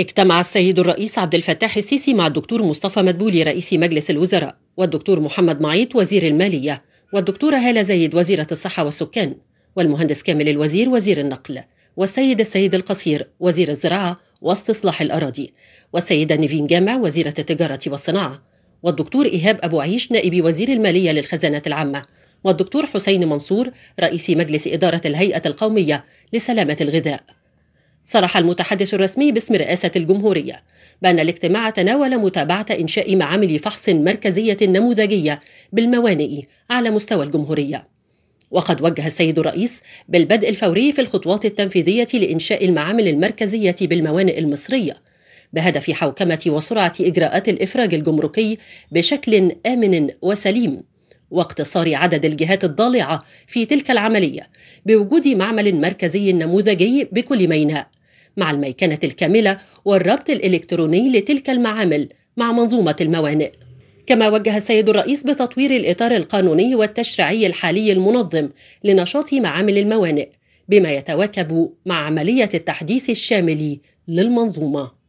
اجتمع السيد الرئيس عبد الفتاح السيسي مع الدكتور مصطفى مدبولي رئيس مجلس الوزراء والدكتور محمد معيط وزير المالية والدكتورة هالة زايد وزيرة الصحة والسكان والمهندس كامل الوزير وزير النقل والسيد السيد القصير وزير الزراعة واستصلاح الأراضي والسيدة نيفين جامع وزيرة التجارة والصناعة والدكتور إيهاب أبو عيش نائب وزير المالية للخزانة العامة والدكتور حسين منصور رئيس مجلس إدارة الهيئة القومية لسلامة الغذاء صرح المتحدث الرسمي باسم رئاسة الجمهورية بأن الاجتماع تناول متابعة إنشاء معامل فحص مركزية نموذجية بالموانئ على مستوى الجمهورية. وقد وجه السيد الرئيس بالبدء الفوري في الخطوات التنفيذية لإنشاء المعامل المركزية بالموانئ المصرية بهدف حوكمة وسرعة إجراءات الإفراج الجمركي بشكل آمن وسليم واقتصار عدد الجهات الضالعة في تلك العملية بوجود معمل مركزي نموذجي بكل ميناء مع الميكنة الكاملة والربط الإلكتروني لتلك المعامل مع منظومة الموانئ كما وجه السيد الرئيس بتطوير الإطار القانوني والتشريعي الحالي المنظم لنشاط معامل الموانئ بما يتواكب مع عملية التحديث الشامل للمنظومة